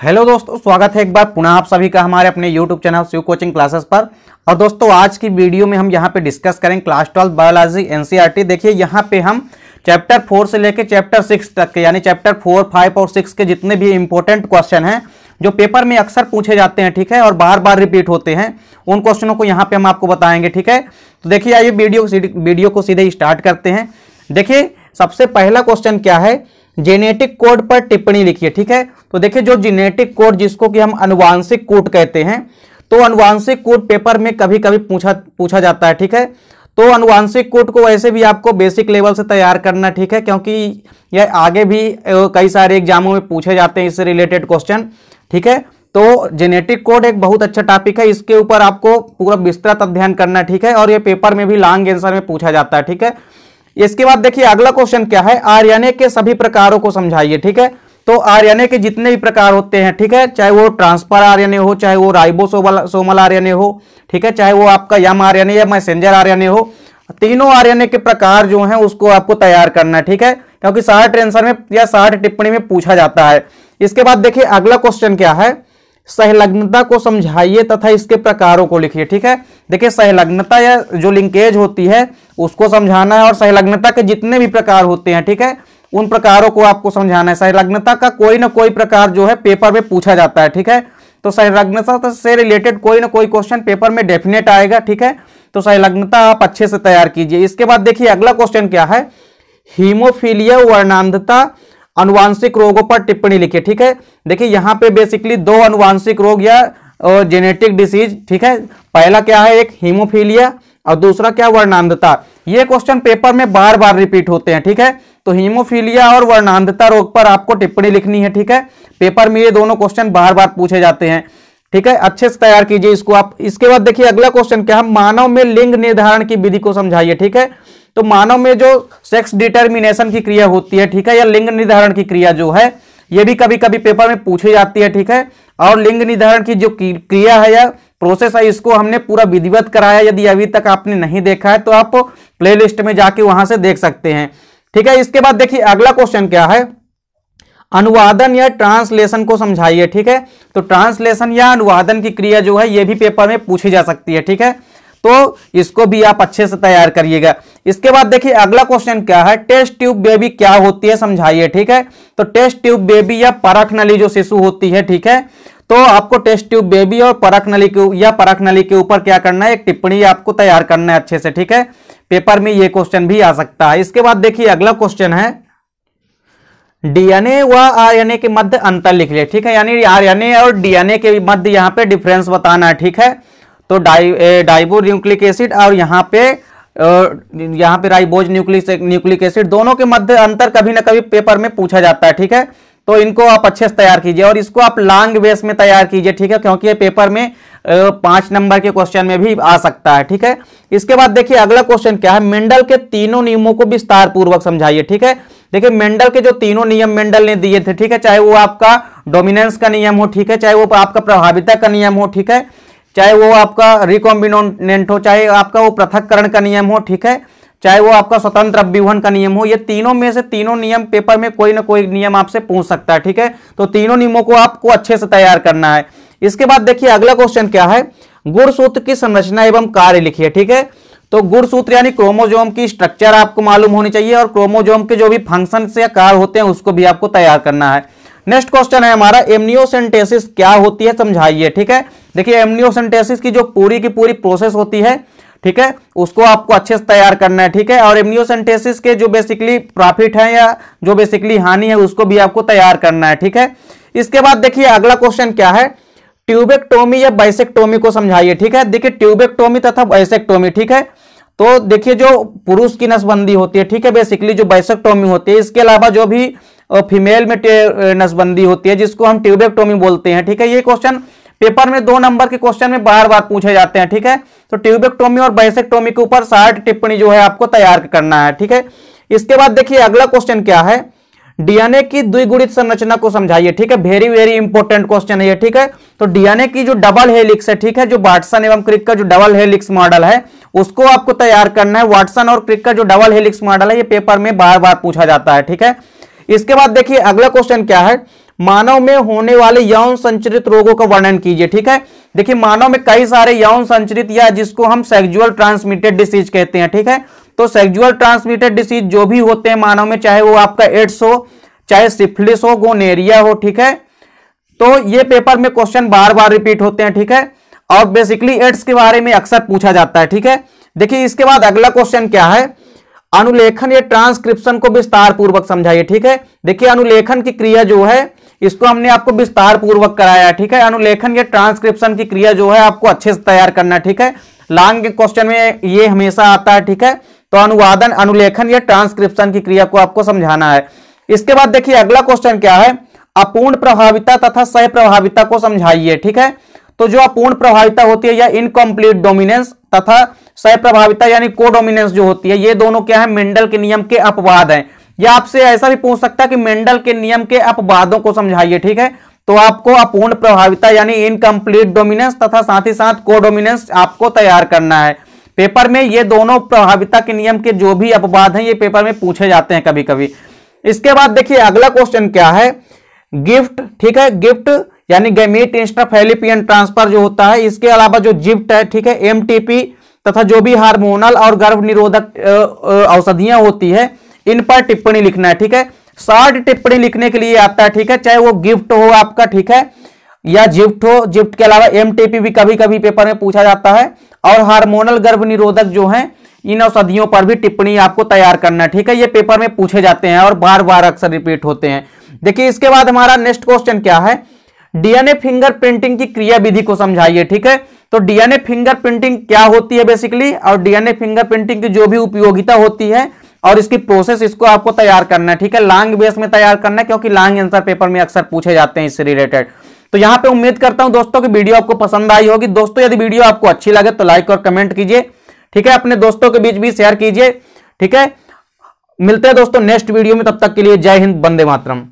hello दोस्तों स्वागत है एक बार पुनः आप सभी का हमारे अपने YouTube channel Shiv coaching classes पर और दोस्तों आज की वीडियो में हम यहाँ पे डिस्कस करें क्लास ट्वेल्व बायोलॉजी एनसीईआरटी देखिए यहां पे हम चैप्टर फोर से लेकर चैप्टर सिक्स तक के यानी चैप्टर फोर फाइव और सिक्स के जितने भी इंपॉर्टेंट क्वेश्चन हैं जो पेपर में अक्सर पूछे जाते हैं ठीक है और बार बार रिपीट होते हैं उन क्वेश्चनों को यहाँ पे हम आपको बताएंगे ठीक है तो देखिए आइए वीडियो वीडियो को सीधे स्टार्ट करते हैं देखिए सबसे पहला क्वेश्चन क्या है जेनेटिक कोड पर टिप्पणी लिखिए ठीक है तो देखिए जो जेनेटिक कोड जिसको कि हम अनुवांशिक कोड कहते हैं तो अनुवांशिक कोड पेपर में कभी कभी पूछा पूछा जाता है ठीक है तो अनुवांशिक कोड को वैसे भी आपको बेसिक लेवल से तैयार करना ठीक है क्योंकि यह आगे भी कई सारे एग्जामों में पूछे जाते हैं इससे रिलेटेड क्वेश्चन ठीक है तो जेनेटिक कोड एक बहुत अच्छा टॉपिक है इसके ऊपर आपको पूरा विस्तृत अध्ययन करना ठीक है और ये पेपर में भी लॉन्ग आंसर में पूछा जाता है ठीक है इसके बाद देखिए अगला क्वेश्चन क्या है आर्यने के सभी प्रकारों को समझाइए ठीक है तो आर्यने के जितने भी प्रकार होते हैं ठीक है चाहे वो ट्रांसफर आर्यने हो चाहे वो राइबोसोमल सोमल आर्यने हो ठीक है चाहे वो आपका यम आर्यने या मैसेंजर आर्यने हो तीनों आर्यने के प्रकार जो हैं उसको आपको तैयार करना है ठीक है क्योंकि साठ आंसर में या साठ टिप्पणी में पूछा जाता है इसके बाद देखिए अगला क्वेश्चन क्या है सहलग्नता को समझाइए तथा इसके प्रकारों को लिखिए ठीक है देखिए सहलग्नता या जो लिंकेज होती है उसको समझाना है और सहलग्नता के जितने भी प्रकार होते हैं ठीक है उन प्रकारों को आपको समझाना है सहलग्नता का कोई ना कोई प्रकार जो है पेपर में पूछा जाता है ठीक है तो संलग्नता से रिलेटेड कोई ना कोई क्वेश्चन पेपर में डेफिनेट आएगा ठीक है तो संलग्नता आप अच्छे से तैयार कीजिए इसके बाद देखिए अगला क्वेश्चन क्या है हीमोफीलिया वर्णांधता अनुवांशिक रोगों पर टिप्पणी लिखिए ठीक है देखिए यहां पे बेसिकली दो अनुवांशिक रोग या जेनेटिक डिसीज ठीक है पहला क्या है एक हीमोफीलिया और दूसरा क्या वर्णांधता ये क्वेश्चन पेपर में बार बार रिपीट होते हैं ठीक है तो हीमोफीलिया और वर्णांधता रोग पर आपको टिप्पणी लिखनी है ठीक है पेपर में ये दोनों क्वेश्चन बार बार पूछे जाते हैं ठीक है अच्छे से तैयार कीजिए इसको आप इसके बाद देखिए अगला क्वेश्चन क्या है मानव में लिंग निर्धारण की विधि को समझाइए ठीक है तो मानव में जो सेक्स डिटर्मिनेशन की क्रिया होती है ठीक है या लिंग निर्धारण की क्रिया जो है ये भी कभी कभी पेपर में पूछी जाती है ठीक है और लिंग निर्धारण की जो क्रिया है या प्रोसेस है इसको हमने पूरा विधिवत कराया यदि अभी तक आपने नहीं देखा है तो आप प्लेलिस्ट में जाके वहां से देख सकते हैं ठीक है इसके बाद देखिए अगला क्वेश्चन क्या है अनुवादन या ट्रांसलेशन को समझाइए ठीक है तो ट्रांसलेशन या अनुवादन की क्रिया जो है ये भी पेपर में पूछी जा सकती है ठीक है तो इसको भी आप अच्छे से तैयार करिएगा इसके बाद देखिए अगला क्वेश्चन क्या है टेस्ट ट्यूब बेबी क्या होती है समझाइए ठीक है तो टेस्ट ट्यूब बेबी या परख नली जो शिशु होती है ठीक है तो आपको टेस्ट ट्यूब बेबी और परख नली के या परख नली के ऊपर क्या करना है एक टिप्पणी आपको तैयार करना है अच्छे से ठीक है पेपर में यह क्वेश्चन भी आ सकता है इसके बाद देखिए अगला क्वेश्चन है डीएनए व आरएनए के मध्य अंतर लिख लिया ठीक है यानी आरएनए और डीएनए के मध्य यहाँ पे डिफरेंस बताना है ठीक है तो डाइबो न्यूक्लिक एसिड और यहाँ पे यहाँ पे राइबोज न्यूक्लिक न्यूक्लिक एसिड दोनों के मध्य अंतर कभी ना कभी पेपर में पूछा जाता है ठीक है तो इनको आप अच्छे से तैयार कीजिए और इसको आप लॉन्ग बेस में तैयार कीजिए ठीक है क्योंकि ये पेपर में पांच नंबर के क्वेश्चन में भी आ सकता है ठीक है इसके बाद देखिए अगला क्वेश्चन क्या है मेंडल के तीनों नियमों को विस्तार पूर्वक समझाइए ठीक है देखिए मेंडल के जो तीनों नियम मेंडल ने दिए थे ठीक है चाहे वो आपका डोमिनेंस का नियम हो ठीक है चाहे वो आपका प्रभाविता का नियम हो ठीक है चाहे वो आपका रिकॉम्बिनेंट हो चाहे आपका वो पृथककरण का नियम हो ठीक है चाहे वो आपका स्वतंत्र अभ्यूहन का नियम हो ये तीनों में से तीनों नियम पेपर में कोई ना कोई नियम आपसे पूछ सकता है ठीक है तो तीनों नियमों को आपको अच्छे से तैयार करना है इसके बाद देखिए अगला क्वेश्चन क्या है गुणसूत्र की संरचना एवं कार्य लिखिए ठीक है तो गुणसूत्र यानी क्रोमोजोम की स्ट्रक्चर आपको मालूम होनी चाहिए और क्रोमोजोम के जो भी फंक्शन या कार्य होते हैं उसको भी आपको तैयार करना है नेक्स्ट क्वेश्चन है हमारा एमनियोसेंटेसिस क्या होती है समझाइए ठीक है देखिए एमनियोसेंटेसिस की जो पूरी की पूरी प्रोसेस होती है ठीक है उसको आपको अच्छे से तैयार करना है ठीक है और एमनियोसेंटेसिस के जो बेसिकली प्रॉफिट है या जो बेसिकली हानि है उसको भी आपको तैयार करना है ठीक है इसके बाद देखिए अगला क्वेश्चन क्या है ट्यूबेक्टोमी या बाइसेक्टोमी को समझाइए ठीक है देखिए ट्यूबेक्टोमी तथा बाइसेक्टोमी ठीक है तो देखिए जो पुरुष की नसबंदी होती है ठीक है बेसिकली जो बाइसेक्टोमी होती है इसके अलावा जो भी फीमेल में नसबंदी होती है जिसको हम ट्यूबेक्टोमी बोलते हैं ठीक है ये क्वेश्चन पेपर में दो नंबर के क्वेश्चन में बार बार पूछे जाते हैं ठीक है तो ट्यूबेक्टोमी और बैसेक्टोमी के ऊपर साठ टिप्पणी जो है आपको तैयार करना है ठीक है इसके बाद देखिए अगला क्वेश्चन क्या है डीएनए की द्विगुणित संरचना को समझाइए ठीक है वेरी वेरी इंपॉर्टेंट क्वेश्चन है ये ठीक है तो डीएनए की जो डबल हेलिक्स है ठीक है जो वाटसन एवं क्रिक का जो डबल हेलिक्स मॉडल है उसको आपको तैयार करना है वाटसन और क्रिक का जो डबल हेलिक्स मॉडल है ये पेपर में बार बार पूछा जाता है ठीक है इसके बाद देखिए अगला क्वेश्चन क्या है मानव में होने वाले यौन संचरित रोगों का वर्णन कीजिए ठीक है देखिए मानव में कई सारे यौन संचरित या जिसको हम सेक्जुअल ट्रांसमिटेड डिसीज कहते हैं ठीक है तो सेक्जुअल ट्रांसमिटेड डिसीज जो भी होते हैं मानव में चाहे वो आपका एड्स हो चाहे सिफिलिस हो गोनेरिया हो ठीक है तो ये पेपर में क्वेश्चन बार बार रिपीट होते हैं ठीक है और बेसिकली एड्स के बारे में अक्सर पूछा जाता है ठीक है देखिए इसके बाद अगला क्वेश्चन क्या है अनुलेखन या ट्रांसक्रिप्शन को विस्तार पूर्वक समझाइए ठीक है देखिए अनुलेखन की क्रिया जो है इसको हमने आपको विस्तार पूर्वक कराया ठीक है अनुलेखन या ट्रांसक्रिप्शन की क्रिया जो है आपको अच्छे से तैयार करना ठीक है लांग के क्वेश्चन में ये हमेशा आता है ठीक है तो अनुवादन अनुलेखन या ट्रांसक्रिप्शन की क्रिया को आपको समझाना है इसके बाद देखिए अगला क्वेश्चन क्या है अपूर्ण प्रभाविता तथा सह प्रभाविता को समझाइए ठीक है तो जो अपूर्ण प्रभाविता होती है या इनकम्प्लीट डोमिनेंस तथा सहप्रभाविता प्रभाविता यानी कोडोमिनेंस जो होती है ये दोनों क्या है मेंडल के नियम के अपवाद हैं या आपसे ऐसा भी पूछ सकता है कि मेंडल के नियम के अपवादों को समझाइए ठीक है तो आपको अपूर्ण प्रभाविता यानी इनकम्प्लीट डोमिनेंस तथा साथ ही साथ कोडोमिनेंस आपको तैयार करना है पेपर में ये दोनों प्रभाविता के नियम के जो भी अपवाद हैं ये पेपर में पूछे जाते हैं कभी कभी इसके बाद देखिए अगला क्वेश्चन क्या है गिफ्ट ठीक है गिफ्ट यानी गेमीट इंस्टा फेलिपियन ट्रांसफर जो होता है इसके अलावा जो जिफ्ट है ठीक है एमटीपी तथा जो भी हार्मोनल और गर्भ निरोधक औषधियां होती है इन पर टिप्पणी लिखना है ठीक है शॉर्ट टिप्पणी लिखने के लिए आता है ठीक है चाहे वो गिफ्ट हो आपका ठीक है या जिफ्ट हो जिफ्ट के अलावा एमटीपी भी कभी कभी पेपर में पूछा जाता है और हार्मोनल गर्भ निरोधक जो है इन औषधियों पर भी टिप्पणी आपको तैयार करना है ठीक है ये पेपर में पूछे जाते हैं और बार बार अक्सर रिपीट होते हैं देखिए इसके बाद हमारा नेक्स्ट क्वेश्चन क्या है डीएनए फिंगर प्रिंटिंग की क्रिया विधि को समझाइए ठीक है तो डीएनए फिंगर प्रिंटिंग क्या होती है बेसिकली और डीएनए फिंगर प्रिंटिंग की जो भी उपयोगिता होती है और इसकी प्रोसेस इसको आपको तैयार करना है ठीक है लॉन्ग बेस में तैयार करना है क्योंकि लॉन्ग आंसर पेपर में अक्सर पूछे जाते हैं इससे रिलेटेड तो यहां पे उम्मीद करता हूं दोस्तों की वीडियो आपको पसंद आई होगी दोस्तों यदि वीडियो आपको अच्छी लगे तो लाइक और कमेंट कीजिए ठीक है अपने दोस्तों के बीच भी शेयर कीजिए ठीक है मिलते हैं दोस्तों नेक्स्ट वीडियो में तब तक के लिए जय हिंद बंदे मातरम